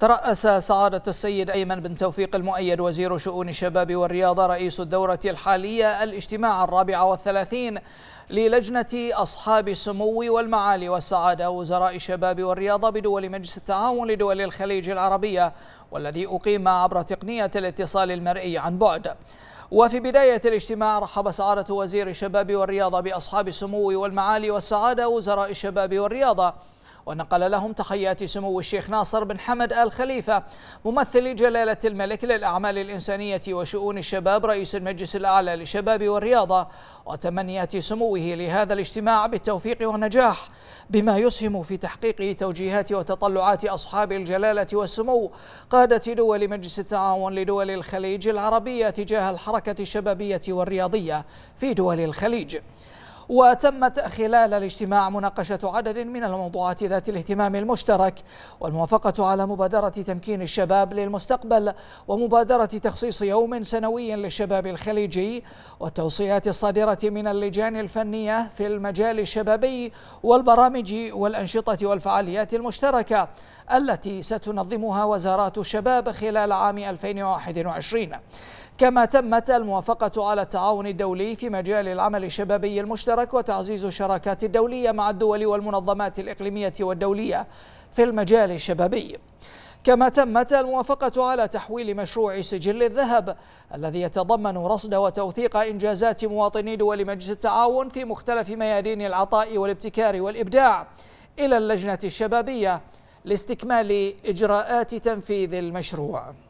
ترأس سعادة السيد أيمن بن توفيق المؤيد وزير شؤون الشباب والرياضة رئيس الدورة الحالية الاجتماع الرابع والثلاثين للجنة أصحاب السمو والمعالي والسعادة وزراء الشباب والرياضة بدول مجلس التعاون لدول الخليج العربية والذي أقيم عبر تقنية الاتصال المرئي عن بعد وفي بداية الاجتماع رحب سعادة وزير الشباب والرياضة بأصحاب السمو والمعالي والسعادة وزراء الشباب والرياضة ونقل لهم تحيات سمو الشيخ ناصر بن حمد آل خليفة ممثل جلالة الملك للأعمال الإنسانية وشؤون الشباب رئيس المجلس الأعلى للشباب والرياضة وتمنيات سموه لهذا الاجتماع بالتوفيق والنجاح بما يسهم في تحقيق توجيهات وتطلعات أصحاب الجلالة والسمو قادة دول مجلس التعاون لدول الخليج العربية تجاه الحركة الشبابية والرياضية في دول الخليج وتمت خلال الاجتماع مناقشة عدد من الموضوعات ذات الاهتمام المشترك والموافقة على مبادرة تمكين الشباب للمستقبل ومبادرة تخصيص يوم سنوي للشباب الخليجي والتوصيات الصادرة من اللجان الفنية في المجال الشبابي والبرامج والأنشطة والفعاليات المشتركة التي ستنظمها وزارات الشباب خلال عام 2021 كما تمت الموافقة على التعاون الدولي في مجال العمل الشبابي المشترك المشترك وتعزيز الشراكات الدولية مع الدول والمنظمات الإقليمية والدولية في المجال الشبابي كما تمت الموافقة على تحويل مشروع سجل الذهب الذي يتضمن رصد وتوثيق إنجازات مواطني دول مجلس التعاون في مختلف ميادين العطاء والابتكار والإبداع إلى اللجنة الشبابية لاستكمال إجراءات تنفيذ المشروع